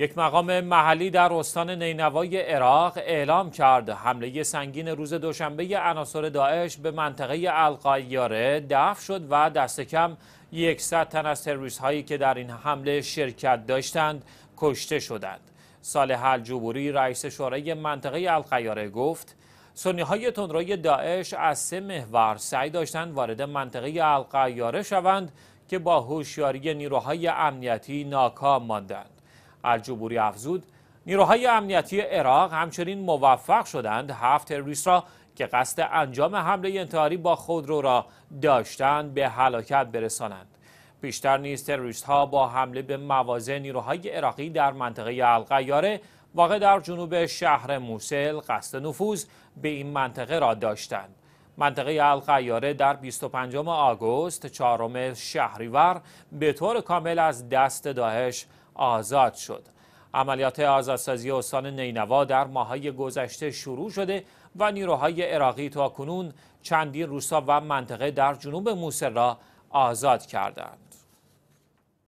یک مقام محلی در استان نینوای عراق اعلام کرد حمله سنگین روز دوشنبه عناصر داعش به منطقه القایاره دفع شد و دست کم 100 تن از تروریست هایی که در این حمله شرکت داشتند کشته شدند. صالح جبوری رئیس شورای منطقه القایاره گفت سنی های تندروی داعش از سه محور سعی داشتند وارد منطقه القایاره شوند که با هوشیاری نیروهای امنیتی ناکام ماندند. الجبوری افزود نیروهای امنیتی عراق همچنین موفق شدند هفت تروریست را که قصد انجام حمله انتحاری با خودرو را داشتند به هلاکت برسانند بیشتر نیز تروریست ها با حمله به مواضع نیروهای عراقی در منطقه القیاره واقع در جنوب شهر موسل قصد نفوذ به این منطقه را داشتند منطقه القیاره در 25 آگوست 4 شهریور به طور کامل از دست داعش آزاد شد. عملیات آزادسازی استان نینوا در ماهای گذشته شروع شده و نیروهای عراقی تا کنون چندین روستا و منطقه در جنوب موسر را آزاد کردند.